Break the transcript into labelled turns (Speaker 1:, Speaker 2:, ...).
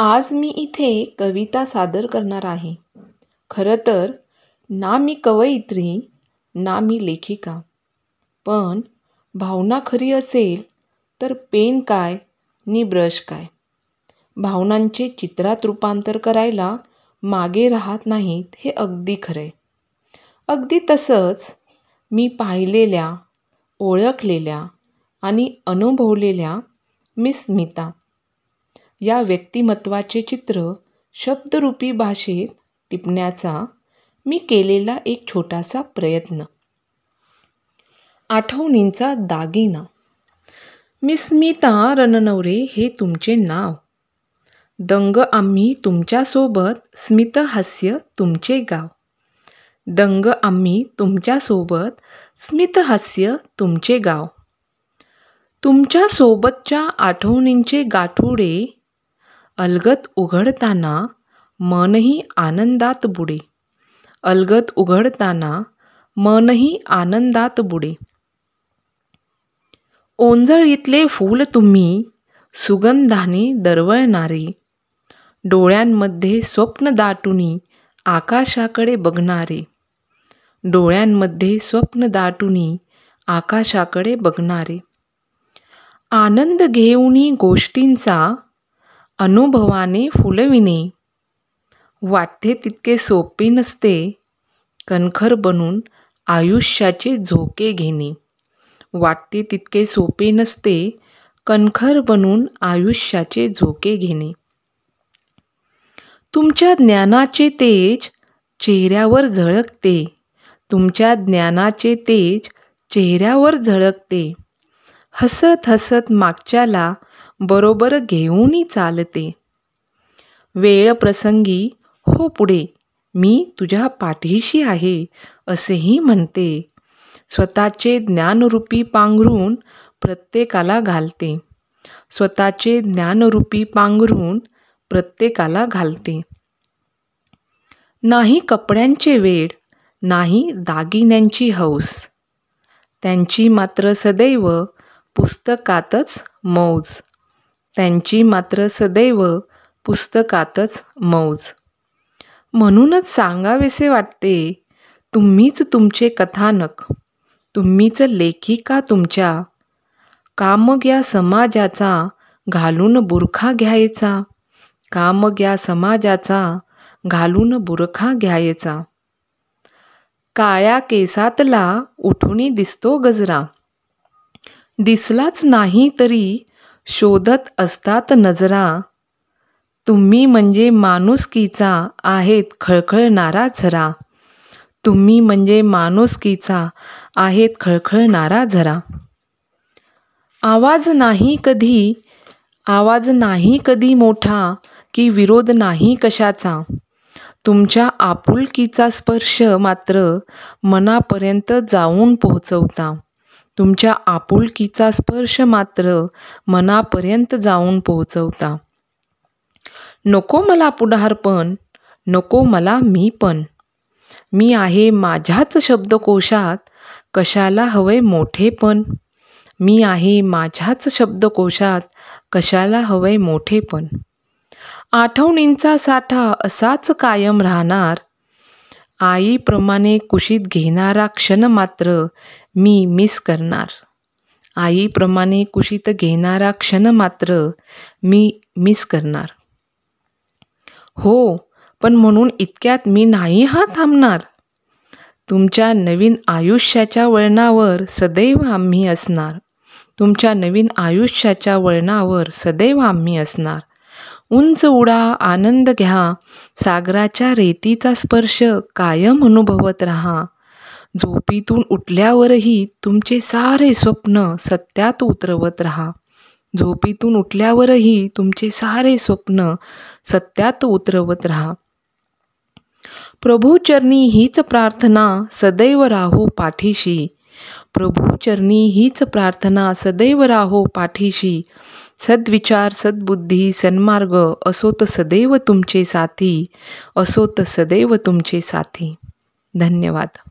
Speaker 1: आज मी इथे कविता सादर करणार आहे खरं तर ना मी कवयित्री ना मी लेखिका पण भावना खरी असेल तर पेन काय नी ब्रश काय भावनांचे चित्रात रूपांतर करायला मागे राहत नाहीत हे अगदी खरे अगदी तसंच मी पाहिलेल्या ओळखलेल्या आणि अनुभवलेल्या मी स्मिता या व्यक्तिमत्वाचे चित्र शब्दरूपी भाषेत टिपण्याचा मी केलेला एक छोटासा प्रयत्न आठवणींचा दागिना मी स्मिता रननवरे हे तुमचे नाव दंग आम्ही तुमच्यासोबत स्मितहास्य तुमचे गाव दंग आम्ही तुमच्यासोबत स्मितहास्य तुमचे गाव तुमच्यासोबतच्या आठवणींचे गाठोडे अलगत उघडताना मनही आनंदात बुडे अलगत उघडताना मनही आनंदात बुडे ओंजळीतले फूल तुम्ही सुगंधाने दरवळणारे डोळ्यांमध्ये स्वप्न दाटुनी आकाशाकडे बघणारे डोळ्यांमध्ये स्वप्न दाटुनी आकाशाकडे बघणारे आनंद घेऊनी गोष्टींचा अनुभवाने फुलविणे वाटते तितके सोपे नसते कणखर बनून आयुष्याचे झोके घेणे वाटते तितके सोपे नसते कणखर बनून आयुष्याचे झोके घेणे तुमच्या ज्ञानाचे तेज चेहऱ्यावर झळकते तुमच्या ज्ञानाचे तेज चेहऱ्यावर झळकते हसत हसत मागच्याला बरोबर घेऊनही चालते प्रसंगी हो पुढे मी तुझ्या पाठीशी आहे असेही म्हणते स्वतःचे ज्ञानरूपी पांघरून प्रत्येकाला घालते स्वतःचे ज्ञानरूपी पांघरून प्रत्येकाला घालते नाही कपड्यांचे वेळ नाही दागिन्यांची हौस त्यांची मात्र सदैव पुस्तकातच मौज त्यांची मात्र सदैव पुस्तकातच मौज म्हणूनच सांगावेसे वाटते तुम्हीच तुमचे कथानक तुम्हीच लेखिका तुमच्या काम घ्या समाजाचा घालून बुरखा घ्यायचा काम घ्या समाजाचा घालून बुरखा घ्यायचा काळ्या केसातला उठूनी दिसतो गजरा दिसलाच नाही तरी शोधत असतात नजरा तुम्ही म्हणजे माणुसकीचा आहेत खळखळणारा झरा तुम्ही म्हणजे माणुसकीचा आहेत खळखळणारा झरा आवाज नाही कधी आवाज नाही कधी मोठा की विरोध नाही कशाचा तुमच्या आपुलकीचा स्पर्श मात्र मनापर्यंत जाऊन पोहोचवता तुमच्या आपुलकीचा स्पर्श मात्र मनापर्यंत जाऊन पोहोचवता नको मला पुढारपण नको मला मी पण मी आहे माझ्याच शब्दकोशात कशाला हवे मोठेपण मी आहे माझ्याच शब्दकोशात कशाला मोठे मोठेपण आठवणींचा साठा असाच कायम राहणार आईप्रमाणे कुशीत घेणारा क्षण मात्र मी मिस करणार आईप्रमाणे कुशीत घेणारा क्षण मात्र मी मिस करणार हो पण म्हणून इतक्यात मी नाही हा थांबणार तुमच्या नवीन आयुष्याच्या वळणावर सदैव आम्ही असणार तुमच्या नवीन आयुष्याच्या वळणावर सदैव आम्ही असणार उंच उडा आनंद घ्या सागराच्या रेतीचा स्पर्श कायम अनुभवत राहा झोपीतून उठल्यावरही तुमचे सारे स्वप्न सत्यात उतरवत राहा झोपीतून उठल्यावरही तुमचे सारे स्वप्न सत्यात उतरवत राहा प्रभूचरणी हीच प्रार्थना सदैव राहो पाठीशी प्रभूचरणी हीच प्रार्थना सदैव राहो पाठीशी सद्विचार सद्बुद्धी सन्मार्ग असोत सदैव तुमचे साथी असोत सदैव तुमचे साथी धन्यवाद